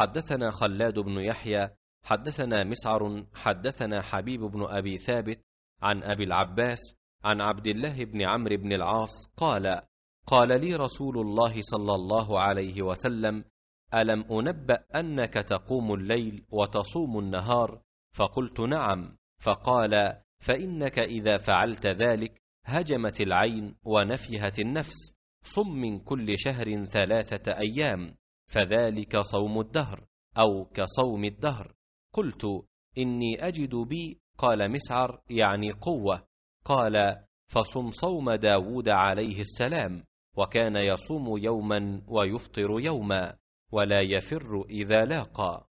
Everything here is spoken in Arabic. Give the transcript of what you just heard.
حدثنا خلاد بن يحيى حدثنا مسعر حدثنا حبيب بن ابي ثابت عن ابي العباس عن عبد الله بن عمرو بن العاص قال قال لي رسول الله صلى الله عليه وسلم الم انبا انك تقوم الليل وتصوم النهار فقلت نعم فقال فانك اذا فعلت ذلك هجمت العين ونفيهت النفس صم من كل شهر ثلاثه ايام فذلك صوم الدهر أو كصوم الدهر قلت إني أجد بي قال مسعر يعني قوة قال فصم صوم داود عليه السلام وكان يصوم يوما ويفطر يوما ولا يفر إذا لاقى